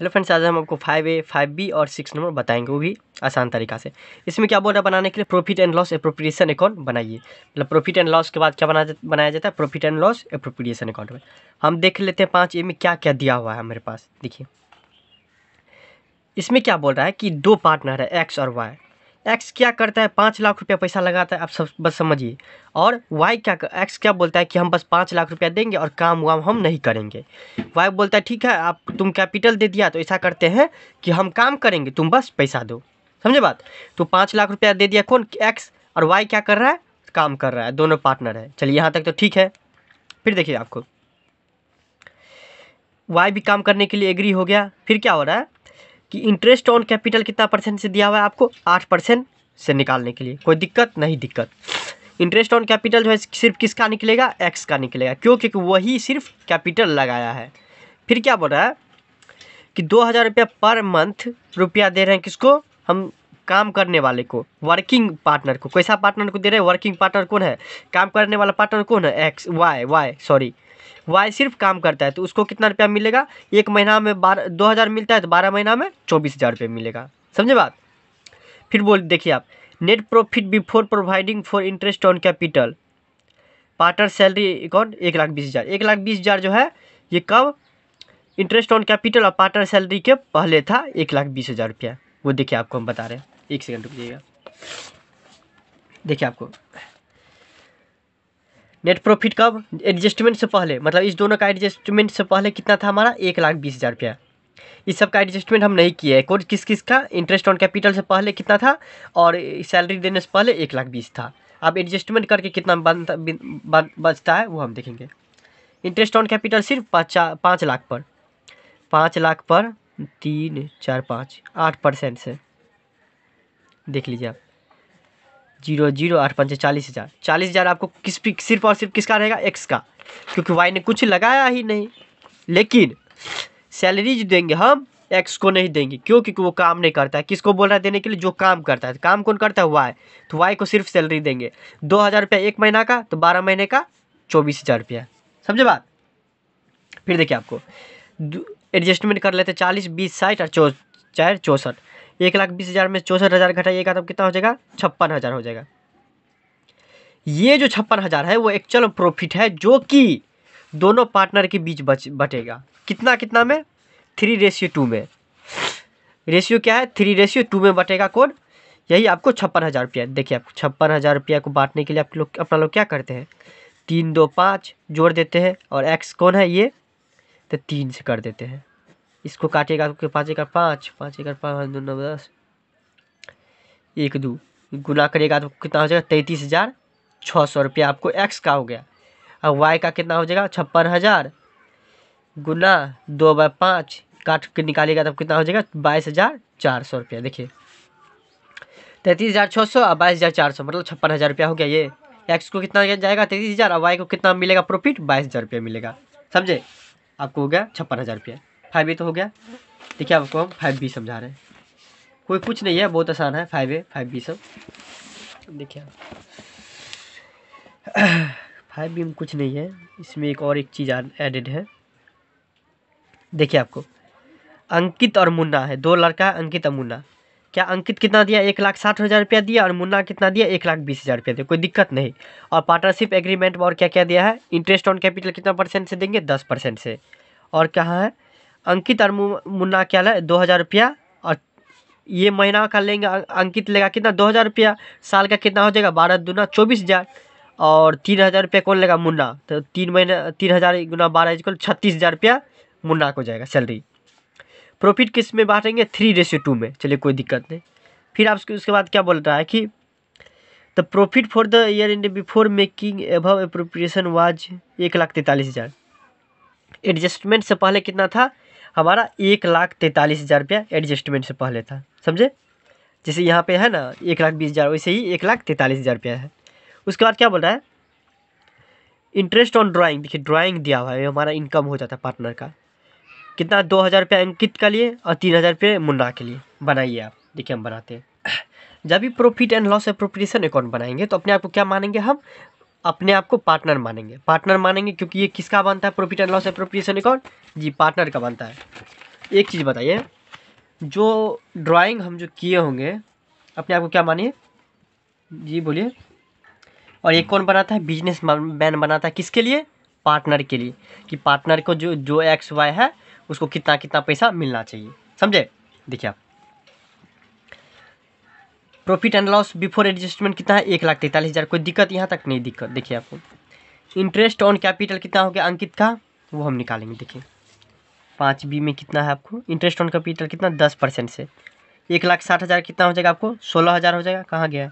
hello friends आज हम आपको फाइव ए फाइव बी और सिक्स नंबर बताएंगे वो भी आसान तरीका से इसमें क्या बोल रहा है बनाने के लिए profit and loss appropriation account बनाइए मतलब प्रॉफिट एंड लॉस के बाद क्या बना बनाया जाता है profit and loss appropriation account में हम देख लेते हैं पाँच ए में क्या क्या दिया हुआ है हमारे पास देखिए इसमें क्या बोल रहा है कि दो पार्टनर है एक्स और वाई एक्स क्या करता है पाँच लाख रुपया पैसा लगाता है आप सब बस समझिए और वाई क्या एक्स क्या बोलता है कि हम बस पाँच लाख रुपया देंगे और काम वाम हम नहीं करेंगे वाई बोलता है ठीक है आप तुम कैपिटल दे दिया तो ऐसा करते हैं कि हम काम करेंगे तुम बस पैसा दो समझे बात तो पाँच लाख रुपया दे दिया कौन एक्स और वाई क्या कर रहा है काम कर रहा है दोनों पार्टनर है चलिए यहाँ तक तो ठीक है फिर देखिए आपको वाई भी काम करने के लिए एग्री हो गया फिर क्या हो रहा है कि इंटरेस्ट ऑन कैपिटल कितना परसेंट से दिया हुआ है आपको आठ परसेंट से निकालने के लिए कोई दिक्कत नहीं दिक्कत इंटरेस्ट ऑन कैपिटल जो है सिर्फ किसका निकलेगा एक्स का निकलेगा क्यों क्योंकि वही सिर्फ कैपिटल लगाया है फिर क्या बोल रहा है कि दो हज़ार रुपया पर मंथ रुपया दे रहे हैं किसको हम काम करने वाले को वर्किंग पार्टनर को कैसा पार्टनर को दे रहे हैं वर्किंग पार्टनर कौन है काम करने वाला पार्टनर कौन है X Y Y sorry Y सिर्फ काम करता है तो उसको कितना रुपया मिलेगा एक महीना में बारह दो हज़ार मिलता है तो बारह महीना में चौबीस हज़ार रुपये मिलेगा समझे बात फिर बोल देखिए आप net profit before providing for interest on capital partner salary account एक लाख बीस हज़ार एक लाख बीस हज़ार जो है ये कब इंटरेस्ट ऑन कैपिटल और पार्टनर सैलरी के पहले था एक लाख बीस हज़ार रुपया वो देखिए आपको हम बता रहे हैं एक सेकेंड रुक देखिए आपको नेट प्रॉफिट कब एडजस्टमेंट से पहले मतलब इस दोनों का एडजस्टमेंट से पहले कितना था हमारा एक लाख बीस हज़ार रुपया इस सब का एडजस्टमेंट हम नहीं किए कौन किस किस का इंटरेस्ट ऑन कैपिटल से पहले कितना था और सैलरी देने से पहले एक लाख बीस था अब एडजस्टमेंट करके कितना बचता है वो हम देखेंगे इंटरेस्ट ऑन कैपिटल सिर्फ पाँच लाख पर पाँच लाख पर तीन चार पाँच आठ परसेंट से देख लीजिए आप जीरो जीरो आठ पंचे चालीस हज़ार चालीस हज़ार आपको किस सिर्फ और सिर्फ किसका रहेगा एक्स का क्योंकि वाई ने कुछ लगाया ही नहीं लेकिन सैलरीज देंगे हम एक्स को नहीं देंगे क्यों क्योंकि वो काम नहीं करता है किसको बोल रहा है देने के लिए जो काम करता है काम कौन करता है वाई तो वाई को सिर्फ सैलरी देंगे दो हज़ार रुपया एक महीना का तो बारह महीने का चौबीस हज़ार रुपया समझे बात फिर देखिए आपको एडजस्टमेंट कर लेते चालीस बीस साठ और चौ चार चौंसठ एक लाख बीस हज़ार में चौंसठ हज़ार घटाइएगा तब कितना हो जाएगा छप्पन हज़ार हो जाएगा ये जो छप्पन हज़ार है वो एक्चुअल प्रॉफिट है जो कि दोनों पार्टनर के बीच बच बटेगा कितना कितना में थ्री रेशियो टू में रेशियो क्या है थ्री रेशियो टू में बटेगा कौन यही आपको छप्पन हज़ार रुपया देखिए आप छप्पन हज़ार रुपया को बांटने के लिए आप लोग अपना लोग क्या करते हैं तीन दो पाँच जोड़ देते हैं और एक्स कौन है ये तो तीन से कर देते हैं इसको काटेगा आपके पाँच एकड़ पाँच पाँच एकड़ पाँच दो नौ दस एक दो गुना करेगा तो कितना हो जाएगा तैंतीस हज़ार छः सौ रुपया आपको एक्स का हो गया अब वाई का कितना हो जाएगा छप्पन हज़ार गुना दो बाय पाँच काट के निकालेगा तब तो कितना हो जाएगा बाईस हज़ार चार सौ रुपया देखिए तैंतीस हज़ार छः सौ और बाईस हज़ार चार सौ मतलब छप्पन हज़ार रुपया हो गया ये एक्स को कितना जाएगा तैंतीस हज़ार और वाई को कितना मिलेगा प्रॉफिट बाईस हज़ार रुपया मिलेगा समझे आपको हो गया छप्पन हज़ार रुपया फाइव ए तो हो गया देखिए आपको हम फाइव बी समझा रहे हैं कोई कुछ नहीं है बहुत आसान है फाइव ए फाइव बी सब देखिए फाइव बी में कुछ नहीं है इसमें एक और एक चीज़ एडेड है देखिए आपको अंकित और मुन्ना है दो लड़का अंकित और मुन्ना क्या अंकित कितना दिया एक लाख साठ हज़ार रुपया दिया और मुन्ना कितना दिया एक लाख बीस हज़ार रुपया दिया कोई दिक्कत नहीं और पार्टनरशिप एग्रीमेंट में और क्या क्या दिया है इंटरेस्ट ऑन कैपिटल कितना परसेंट से देंगे दस परसेंट से और कहाँ है अंकित और मुन्ना क्या है दो हज़ार रुपया और ये महीना का लेंगे अं, अंकित लेगा कितना दो हज़ार रुपया साल का कितना हो जाएगा बारह दुना चौबीस हज़ार और तीन हज़ार रुपया कौन लेगा मुन्ना तो तीन महीना तीन हज़ार गुना बारह इजकल छत्तीस हज़ार रुपया मुन्ना को जाएगा सैलरी प्रॉफिट किस में बांटेंगे थ्री रेशियो टू में चलिए कोई दिक्कत नहीं फिर आप उसके बाद क्या बोल रहा है कि the profit for the year and before making above appropriation was एक लाख तैंतालीस हज़ार एडजस्टमेंट से पहले कितना था हमारा एक लाख तैंतालीस हज़ार रुपया एडजस्टमेंट से पहले था समझे जैसे यहाँ पे है ना एक लाख बीस हज़ार वैसे ही एक लाख तैंतालीस हज़ार रुपया है उसके बाद क्या बोल रहा है इंटरेस्ट ऑन ड्राइंग देखिए ड्राइंग दिया हुआ है हमारा इनकम हो जाता है पार्टनर का कितना दो हज़ार रुपया अंकित का लिए और तीन हज़ार रुपये मुन्ना के लिए बनाइए आप देखिए हम बनाते हैं जब भी profit and loss appropriation account बनाएंगे तो अपने आप को क्या मानेंगे हम अपने आप को पार्टनर मानेंगे पार्टनर मानेंगे क्योंकि ये किसका बनता है profit and loss appropriation account जी पार्टनर का बनता है एक चीज़ बताइए जो ड्राइंग हम जो किए होंगे अपने आप को क्या मानिए जी बोलिए और ये कौन बनाता है बिजनेस मैन बनाता है किसके लिए पार्टनर के लिए कि पार्टनर को जो जो एक्स वाई है उसको कितना कितना पैसा मिलना चाहिए समझे देखिए आप profit and loss before adjustment कितना है एक लाख तैंतालीस हज़ार कोई दिक्कत यहाँ तक नहीं दिक्कत देखिए आपको इंटरेस्ट ऑन कैपिटल कितना हो गया अंकित का वो हम निकालेंगे देखिए पाँच बी में कितना है आपको इंटरेस्ट ऑन कैपिटल कितना दस परसेंट से एक लाख साठ हज़ार कितना हो जाएगा आपको सोलह हज़ार हो जाएगा कहाँ गया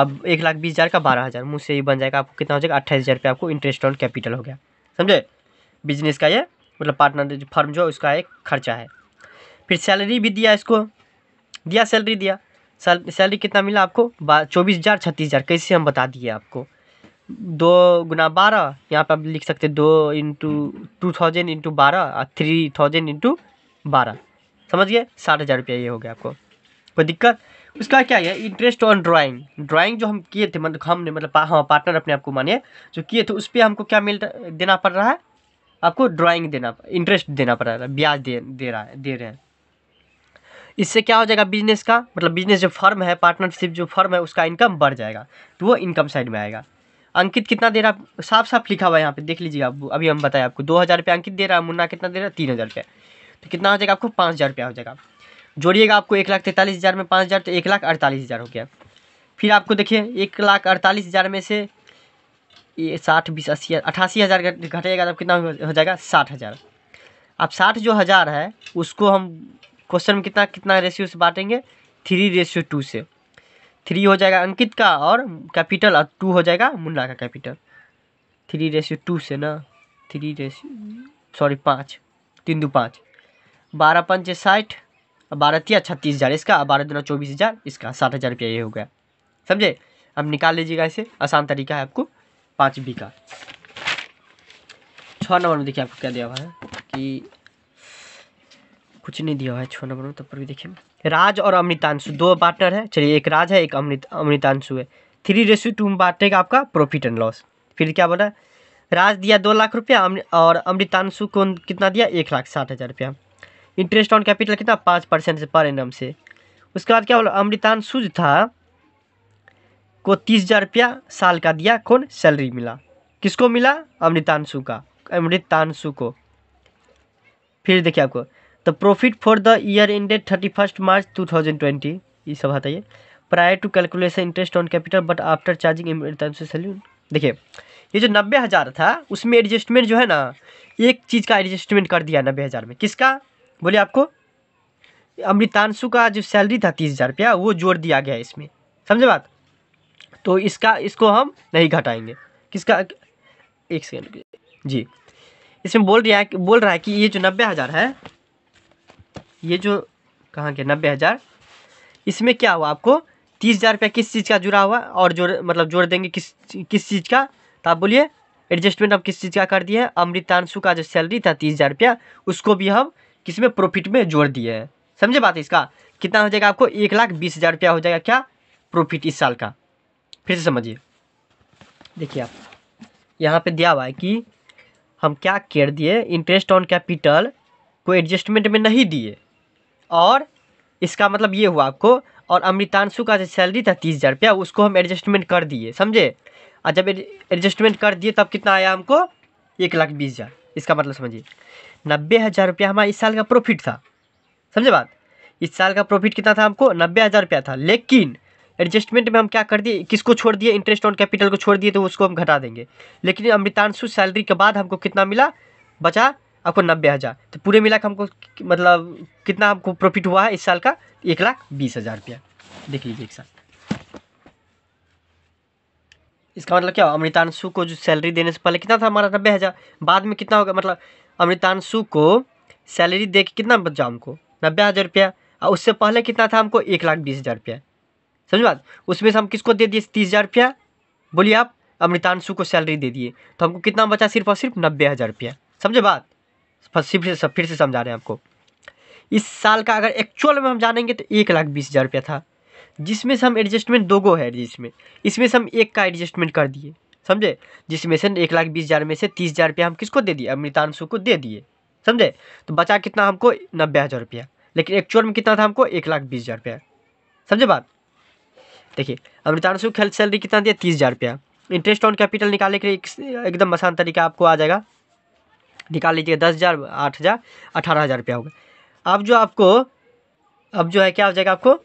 अब एक लाख बीस हज़ार का बारह हज़ार मुझसे ये बन जाएगा आपको कितना हो जाएगा अट्ठाईस हज़ार रुपये आपको इंटरेस्ट ऑन कैपिटल हो गया समझे बिजनेस का ये मतलब पार्टनर फर्म जो है उसका एक खर्चा है फिर सैलरी भी दिया इसको दिया सैलरी दिया सैलरी कितना मिला आपको चौबीस हज़ार छत्तीस हज़ार कैसे हम बता दिए आपको दो गुना बारह यहाँ पर आप लिख सकते दो इंटू टू थाउजेंड इंटू बारह और थ्री थाउजेंड इंटू बारह समझिए साठ हज़ार रुपया ये हो गया आपको कोई दिक्कत उसका क्या है इंटरेस्ट ऑन ड्राइंग ड्राइंग जो हम किए थे मतलब हमने मतलब पा, हाँ पार्टनर अपने आपको माने जो किए थे उस पर हमको क्या मिल देना पड़ रहा है आपको ड्राइंग देना इंटरेस्ट देना पड़ रहा है ब्याज दे दे रहा है दे रहे हैं इससे क्या हो जाएगा बिजनेस का मतलब बिजनेस जो फर्म है पार्टनरशिप जो फर्म है उसका इनकम बढ़ जाएगा तो वो इनकम साइड में आएगा अंकित कितना दे रहा साफ साफ लिखा हुआ है यहाँ पे देख लीजिए आप अभी हम बताए आपको दो हज़ार रुपया अंकित दे रहा है मुन्ना कितना दे रहा है तीन हज़ार रुपया तो कितना हो जाएगा आपको पाँच हज़ार रुपया हो जाएगा जोड़िएगा आपको एक लाख तैंतालीस हज़ार में पाँच हज़ार तो एक लाख अड़तालीस हज़ार हो गया फिर आपको देखिए एक लाख अड़तालीस हज़ार में से ये साठ बीस अस्सी अठासी हज़ार घटेगा तो कितना हो जाएगा साठ हज़ार अब साठ जो हज़ार है उसको हम क्वेश्चन में कितना कितना रेशियो से बांटेंगे थ्री रेशियो टू से थ्री हो जाएगा अंकित का और कैपिटल और टू हो जाएगा मुन्ना का कैपिटल थ्री रेशियो टू से ना थ्री रेशियो सॉरी पाँच तीन दो पाँच बारह पंच साठ बारह तिया अच्छा, छत्तीस हज़ार इसका बारह दिनों चौबीस हज़ार इसका साठ हज़ार रुपया ये हो गया समझे अब निकाल लीजिएगा इसे आसान तरीका है आपको पाँच बी का छः नंबर में देखिए आपको क्या दिया हुआ है कि कुछ नहीं दिया हुआ है नंबर में तब पर भी देखिए राज और अमृतांशु दो पार्टनर है चलिए एक राज है एक अमृत अमृतांशु है थ्री रेशू टू बांटेगा आपका प्रॉफिट एंड लॉस फिर क्या बोला राज दिया दो लाख रुपया और अमृतांशु को कितना दिया एक लाख साठ हज़ार रुपया इंटरेस्ट ऑन कैपिटल कितना पाँच परसेंट से पर एन से उसके बाद क्या बोला अमृतांशु था को तीस हज़ार रुपया साल का दिया कौन सैलरी मिला किसको मिला अमृतांशु का अमृतांशु को फिर देखिए आपको the profit for the year ended thirty first March two thousand twenty ये सब आता है prior to calculation interest on capital but after charging देखिए ये जो नब्बे हज़ार था उसमें एडजस्टमेंट जो है ना एक चीज़ का एडजस्टमेंट कर दिया नब्बे हज़ार में किसका बोले आपको अमृतांशु का जो सैलरी था तीस हज़ार रुपया वो जोड़ दिया गया इसमें समझे बात तो इसका इसको हम नहीं घटाएंगे किसका एक सेकेंड जी इसमें बोल रहा है बोल रहा है कि ये जो नब्बे हज़ार है ये जो कहाँ के नब्बे हज़ार इसमें क्या हुआ आपको तीस हज़ार रुपया किस चीज़ का जुड़ा हुआ और जोड़ मतलब जोड़ देंगे किस किस चीज़ का तो आप बोलिए एडजस्टमेंट आप किस चीज़ का कर दिए अमृतांशु का जो सैलरी था तीस हज़ार रुपया उसको भी हम किस में प्रॉफिट में जोड़ दिए हैं समझे बात इसका कितना हो जाएगा आपको एक लाख बीस हज़ार रुपया हो जाएगा क्या प्रॉफिट इस साल का फिर से समझिए देखिए आप यहाँ पे दिया हुआ है कि हम क्या कर दिए इंटरेस्ट ऑन कैपिटल को एडजस्टमेंट में नहीं दिए और इसका मतलब ये हुआ आपको और अमृतांशु का जो सैलरी था तीस हज़ार रुपया उसको हम एडजस्टमेंट कर दिए समझे और जब एडजस्टमेंट कर दिए तब कितना आया हमको एक लाख बीस हज़ार इसका मतलब समझिए नब्बे हज़ार रुपया हमारा इस साल का प्रॉफिट था समझे बात इस साल का प्रॉफिट कितना था हमको नब्बे हज़ार रुपया था लेकिन एडजस्टमेंट में हम क्या कर दिए किसको छोड़ दिए इंटरेस्ट ऑन कैपिटल को छोड़ दिए तो उसको हम घटा देंगे लेकिन अमृतांशु सैलरी के बाद हमको कितना मिला बचा आपको नब्बे हज़ार तो पूरे मिला के हमको मतलब कितना आपको प्रॉफिट हुआ है इस साल का एक लाख बीस हज़ार रुपया देख लीजिए एक साथ इसका मतलब क्या अमृतांशु को जो सैलरी देने से पहले कितना था हमारा नब्बे हज़ार बाद में कितना होगा मतलब अमृतांशु को सैलरी दे के कितना बचा हमको नब्बे हज़ार रुपया और उससे पहले कितना था हमको एक लाख बीस हज़ार रुपया समझ बात उसमें से हम किसको दे दिए तीस हज़ार रुपया बोलिए आप अमृतांशु को सैलरी दे दिए तो हमको कितना बचा सिर्फ और सिर्फ नब्बे हज़ार रुपया समझे बात फिर से फिर से समझा रहे हैं आपको इस साल का अगर एक्चुअल में हम जानेंगे तो एक लाख बीस हज़ार रुपया था जिसमें से हम एडजस्टमेंट दो गो है जिसमें इसमें से हम एक का एडजस्टमेंट कर दिए समझे जिसमें से एक लाख बीस हज़ार में से तीस हज़ार रुपया हम किसको दे दिए अमृतांशु को दे दिए समझे तो बचा कितना हमको नब्बे हज़ार रुपया लेकिन एक्चुअल में कितना था हमको एक लाख बीस हज़ार रुपया समझे बात देखिए अमृतांशु खेल सैलरी कितना दिया तीस हज़ार रुपया इंटरेस्ट ऑन कैपिटल निकालने के लिए एकदम आसान तरीका आपको आ जाएगा निकाल लीजिएगा दस हज़ार आठ हज़ार अठारह हज़ार रुपया होगा अब जो आपको अब जो है क्या हो जाएगा आपको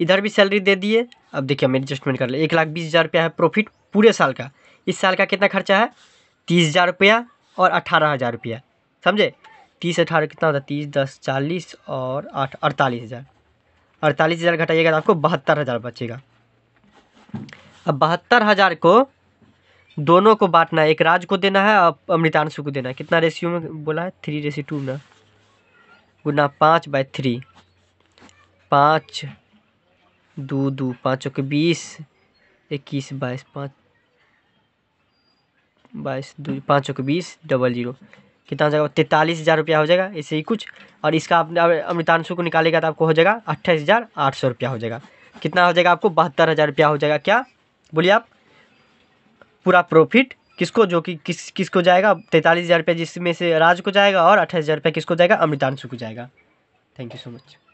इधर भी सैलरी दे दिए अब देखिए मैं एडजस्टमेंट कर ले एक लाख बीस हज़ार रुपया है प्रॉफिट पूरे साल का इस साल का कितना खर्चा है तीस हज़ार रुपया और अठारह हज़ार रुपया समझे तीस अठारह कितना होता है तीस दस चालीस और आठ अड़तालीस हज़ार अड़तालीस हज़ार घटाइएगा तो आपको बहत्तर हज़ार बचेगा अब बहत्तर हज़ार को दोनों को बांटना है एक राज को देना है और अमृतांशु को देना है कितना रेशियो में बोला है थ्री रेसी टू ना गुना पाँच बाय थ्री पाँच दो दो पाँचों के बीस इक्कीस बाईस पाँच बाईस दो पाँचों के बीस डबल जीरो कितना हो जाएगा तैंतालीस हज़ार रुपया हो जाएगा ऐसे ही कुछ और इसका आप अमृतांशु को निकालेगा तो आपको हो जाएगा अट्ठाईस हज़ार आठ सौ रुपया हो जाएगा कितना हो जाएगा आपको बहत्तर हज़ार रुपया हो जाएगा क्या बोलिए आप पूरा प्रॉफिट किसको जो कि किस किसको जाएगा तैंतालीस हज़ार रुपये जिसमें से राज को जाएगा और अट्ठाईस हज़ार रुपये किसको जाएगा अमृतांशु को जाएगा थैंक यू सो मच